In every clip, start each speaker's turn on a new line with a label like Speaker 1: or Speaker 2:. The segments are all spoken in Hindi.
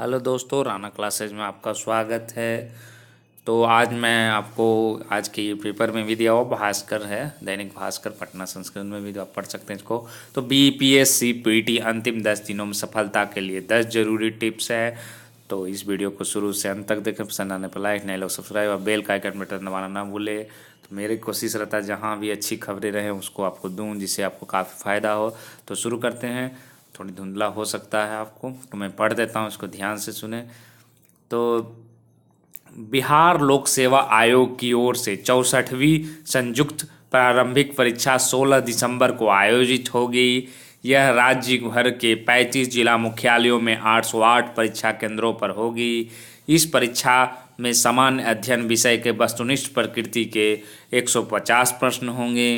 Speaker 1: हेलो दोस्तों राना क्लासेज में आपका स्वागत है तो आज मैं आपको आज के पेपर में भी दिया हुआ भास्कर है दैनिक भास्कर पटना संस्कृत में भी आप पढ़ सकते हैं इसको तो B P S C P T अंतिम दस दिनों में सफलता के लिए दस जरूरी टिप्स है तो इस वीडियो को शुरू से अंत तक देखें पसंद आने पर लाइक नहीं लोग सब्सक्राइब और बेल का आइकन बटन दबाना ना भूले तो मेरी कोशिश रहता है जहाँ भी अच्छी खबरें रहें उसको आपको दूँ जिससे आपको काफ़ी फ़ायदा हो तो शुरू करते हैं थोड़ी धुंधला हो सकता है आपको तो मैं पढ़ देता हूँ इसको ध्यान से सुने तो बिहार लोक सेवा आयोग की ओर से चौसठवीं संयुक्त प्रारंभिक परीक्षा 16 दिसंबर को आयोजित होगी यह राज्य भर के 35 जिला मुख्यालयों में 808 परीक्षा केंद्रों पर होगी इस परीक्षा में सामान्य अध्ययन विषय के वस्तुनिष्ठ प्रकृति के 150 प्रश्न होंगे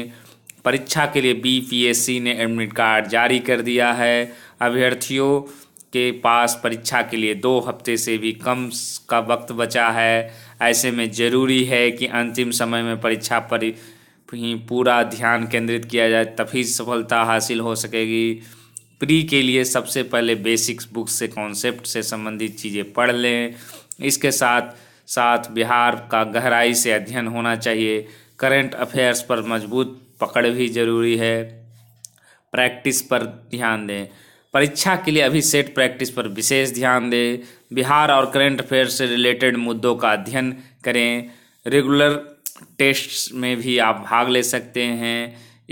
Speaker 1: परीक्षा के लिए बीपीएससी ने एडमिट कार्ड जारी कर दिया है अभ्यर्थियों के पास परीक्षा के लिए दो हफ्ते से भी कम का वक्त बचा है ऐसे में ज़रूरी है कि अंतिम समय में परीक्षा पर ही पूरा ध्यान केंद्रित किया जाए तभी सफलता हासिल हो सकेगी प्री के लिए सबसे पहले बेसिक्स बुक से कॉन्सेप्ट से संबंधित चीज़ें पढ़ लें इसके साथ साथ बिहार का गहराई से अध्ययन होना चाहिए करंट अफेयर्स पर मजबूत पकड़ भी जरूरी है प्रैक्टिस पर ध्यान दें परीक्षा के लिए अभी सेट प्रैक्टिस पर विशेष ध्यान दें बिहार और करेंट अफेयर से रिलेटेड मुद्दों का अध्ययन करें रेगुलर टेस्ट में भी आप भाग ले सकते हैं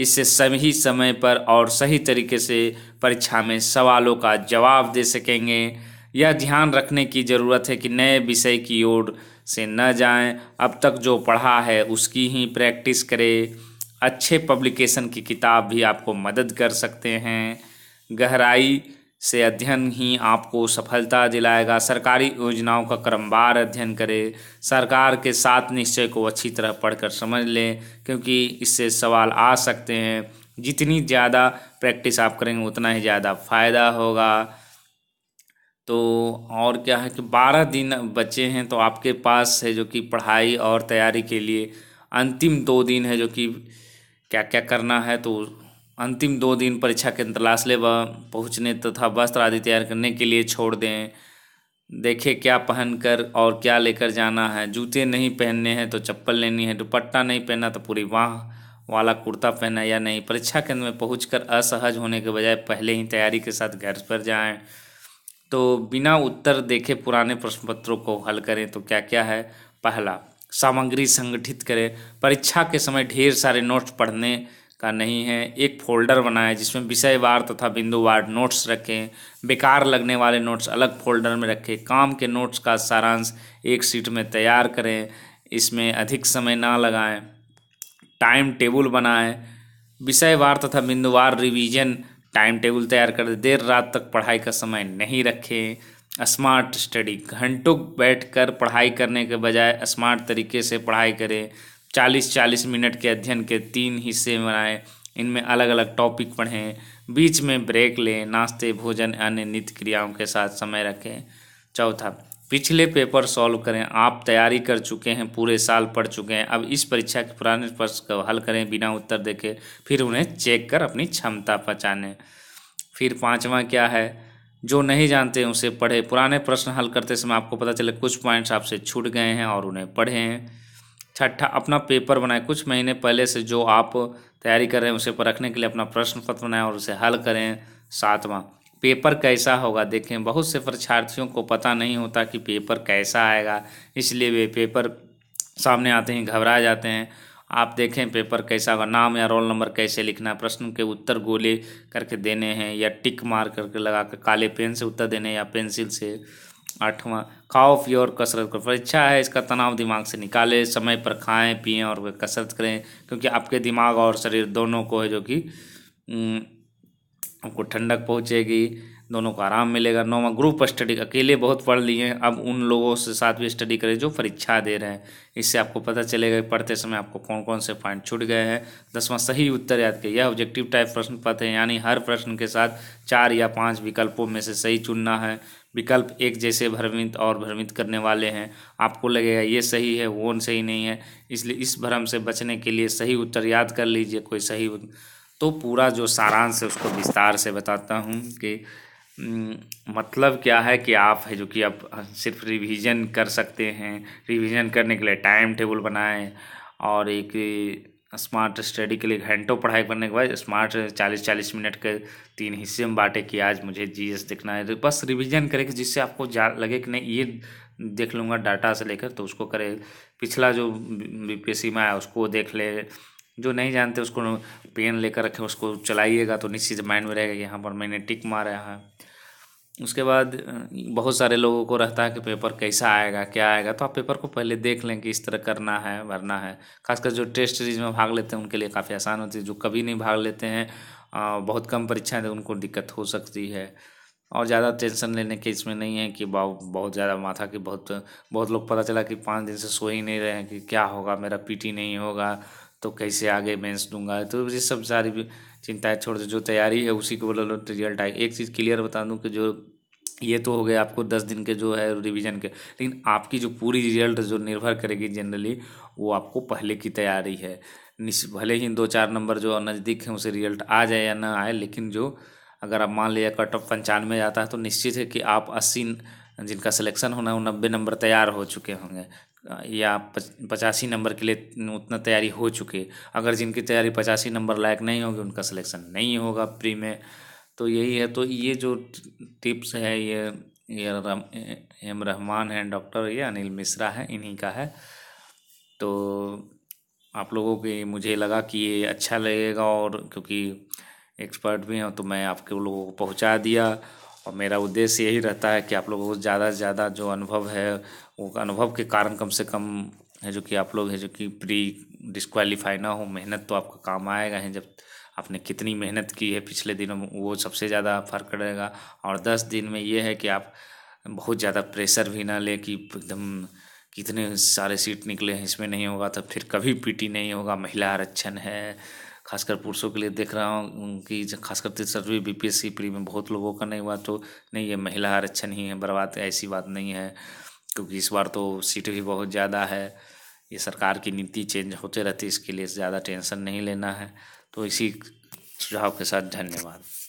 Speaker 1: इससे सही समय पर और सही तरीके से परीक्षा में सवालों का जवाब दे सकेंगे यह ध्यान रखने की ज़रूरत है कि नए विषय की ओर से न जाएं अब तक जो पढ़ा है उसकी ही प्रैक्टिस करें अच्छे पब्लिकेशन की किताब भी आपको मदद कर सकते हैं गहराई से अध्ययन ही आपको सफलता दिलाएगा सरकारी योजनाओं का क्रमवार अध्ययन करें सरकार के साथ निश्चय को अच्छी तरह पढ़कर समझ लें क्योंकि इससे सवाल आ सकते हैं जितनी ज़्यादा प्रैक्टिस आप करेंगे उतना ही ज़्यादा फायदा होगा तो और क्या है कि बारह दिन बचे हैं तो आपके पास है जो कि पढ़ाई और तैयारी के लिए अंतिम दो दिन है जो कि क्या क्या करना है तो अंतिम दो दिन परीक्षा केंद्र तलाश ले पहुँचने तथा वस्त्र आदि तैयार करने के लिए छोड़ दें देखें क्या पहनकर और क्या लेकर जाना है जूते नहीं पहनने हैं तो चप्पल लेनी है दुपट्टा नहीं पहना तो पूरी वाह वाला कुर्ता पहना या नहीं परीक्षा केंद्र में पहुँच असहज होने के बजाय पहले ही तैयारी के साथ घर पर जाएँ तो बिना उत्तर देखे पुराने प्रश्न पत्रों को हल करें तो क्या क्या है पहला सामग्री संगठित करें परीक्षा के समय ढेर सारे नोट्स पढ़ने का नहीं है एक फोल्डर बनाएं जिसमें विषयवार तथा बिंदुवार नोट्स रखें बेकार लगने वाले नोट्स अलग फोल्डर में रखें काम के नोट्स का सारांश एक सीट में तैयार करें इसमें अधिक समय ना लगाएं टाइम टेबल बनाएं विषयवार तथा बिंदुवार रिवीजन टाइम टेबल तैयार करें देर रात तक पढ़ाई का समय नहीं रखें स्मार्ट स्टडी घंटों बैठकर पढ़ाई करने के बजाय स्मार्ट तरीके से पढ़ाई करें चालीस चालीस मिनट के अध्ययन के तीन हिस्से बनाएं इनमें अलग अलग टॉपिक पढ़ें बीच में ब्रेक लें नाश्ते भोजन अन्य नित्य क्रियाओं के साथ समय रखें चौथा पिछले पेपर सॉल्व करें आप तैयारी कर चुके हैं पूरे साल पढ़ चुके हैं अब इस परीक्षा के पुराने प्रश्न को हल करें बिना उत्तर देखे फिर उन्हें चेक कर अपनी क्षमता पहचानें फिर पाँचवा क्या है जो नहीं जानते हैं उसे पढ़े पुराने प्रश्न हल करते समय आपको पता चले कुछ पॉइंट्स आपसे छूट गए हैं और उन्हें पढ़े हैं छठा अपना पेपर बनाए कुछ महीने पहले से जो आप तैयारी कर रहे हैं उसे पर रखने के लिए अपना प्रश्न पत्र बनाए और उसे हल करें सातवां पेपर कैसा होगा देखें बहुत से परीक्षार्थियों को पता नहीं होता कि पेपर कैसा आएगा इसलिए वे पेपर सामने आते ही घबरा जाते हैं आप देखें पेपर कैसा होगा नाम या रोल नंबर कैसे लिखना है प्रश्न के उत्तर गोले करके देने हैं या टिक मार करके लगा कर काले पेन से उत्तर देने या पेंसिल से आठवां खाओ योर कसरत करो परीक्षा अच्छा है इसका तनाव दिमाग से निकाले समय पर खाएं पिएं और कसरत करें क्योंकि आपके दिमाग और शरीर दोनों को है जो कि आपको ठंडक पहुँचेगी दोनों को आराम मिलेगा नौवा ग्रुप स्टडी अकेले बहुत पढ़ लिए हैं अब उन लोगों से साथ भी स्टडी करें जो परीक्षा दे रहे हैं इससे आपको पता चलेगा पढ़ते समय आपको कौन कौन से पॉइंट छूट गए हैं दसवां सही उत्तर याद करिए यह ऑब्जेक्टिव टाइप प्रश्न पत्र है यानी हर प्रश्न के साथ चार या पाँच विकल्पों में से सही चुनना है विकल्प एक जैसे भ्रमित और भ्रमित करने वाले हैं आपको लगेगा ये सही है वो सही नहीं है इसलिए इस भ्रम से बचने के लिए सही उत्तर याद कर लीजिए कोई सही तो पूरा जो सारांश है उसको विस्तार से बताता हूँ कि हम्म, मतलब क्या है कि आप है जो कि आप सिर्फ रिवीजन कर सकते हैं रिवीजन करने के लिए टाइम टेबल बनाएं और एक स्मार्ट स्टडी के लिए घंटों पढ़ाई करने के बाद स्मार्ट चालीस चालीस मिनट के तीन हिस्से में बांटे कि आज मुझे जी एस देखना है तो बस रिवीजन करें कि जिससे आपको जा लगे कि नहीं ये देख लूँगा डाटा से लेकर तो उसको करे पिछला जो सी में आया उसको देख ले जो नहीं जानते उसको पेन लेकर रखें उसको चलाइएगा तो निश्चित माइंड में रहेगा यहाँ पर मैंने टिक मारा है उसके बाद बहुत सारे लोगों को रहता है कि पेपर कैसा आएगा क्या आएगा तो आप पेपर को पहले देख लें कि इस तरह करना है भरना है खासकर जो टेस्ट सीरीज में भाग लेते हैं उनके लिए काफ़ी आसान होती है जो कभी नहीं भाग लेते हैं बहुत कम परीक्षाएं हैं तो उनको दिक्कत हो सकती है और ज़्यादा टेंशन लेने के इसमें नहीं है कि बहुत ज़्यादा माथा कि बहुत बहुत लोग पता चला कि पाँच दिन से सो ही नहीं रहे हैं कि क्या होगा मेरा पीटी नहीं होगा तो कैसे आगे मेंस दूंगा तो ये सब सारी चिंताएं छोड़ जो तैयारी है उसी को बोलो रिजल्ट आए एक चीज़ क्लियर बता दूँ कि जो ये तो हो गया आपको दस दिन के जो है रिवीजन के लेकिन आपकी जो पूरी रिजल्ट जो निर्भर करेगी जनरली वो आपको पहले की तैयारी है भले ही दो चार नंबर जो नज़दीक हैं उसे रिजल्ट आ जाए या ना आए लेकिन जो अगर आप मान लिया कट ऑफ पंचानवे जाता है तो निश्चित है कि आप अस्सी जिनका सिलेक्शन होना है वो नब्बे नंबर तैयार हो चुके होंगे या पचासी नंबर के लिए उतना तैयारी हो चुके अगर जिनकी तैयारी पचासी नंबर लायक नहीं होगी उनका सिलेक्शन नहीं होगा प्री में तो यही है तो ये जो टिप्स है ये ये एम रहमान हैं डॉक्टर ये अनिल मिश्रा है इन्हीं का है तो आप लोगों के मुझे लगा कि ये अच्छा लगेगा और क्योंकि एक्सपर्ट भी हैं तो मैं आपके लोगों को पहुंचा दिया और मेरा उद्देश्य यही रहता है कि आप लोगों को ज़्यादा से ज़्यादा जो अनुभव है वो अनुभव के कारण कम से कम है जो कि आप लोग है जो कि प्री डिस्कवालीफाई ना हो मेहनत तो आपका काम आएगा ही जब आपने कितनी मेहनत की है पिछले दिनों में वो सबसे ज़्यादा फर्क रहेगा और दस दिन में ये है कि आप बहुत ज़्यादा प्रेशर भी ना ले कि एकदम कितने सारे सीट निकले हैं इसमें नहीं होगा तो फिर कभी पीटी नहीं होगा महिला आरक्षण है खासकर पुरुषों के लिए देख रहा हूँ कि खासकर तिरसठवीं B P S C pre में बहुत लोगों का नहीं हुआ तो नहीं ये महिला आरक्षण अच्छा ही है बर्बाद ऐसी बात नहीं है क्योंकि इस बार तो सीट भी बहुत ज़्यादा है ये सरकार की नीति चेंज होते रहती है इसके लिए ज़्यादा टेंशन नहीं लेना है तो इसी सुझाव के साथ धन्यवाद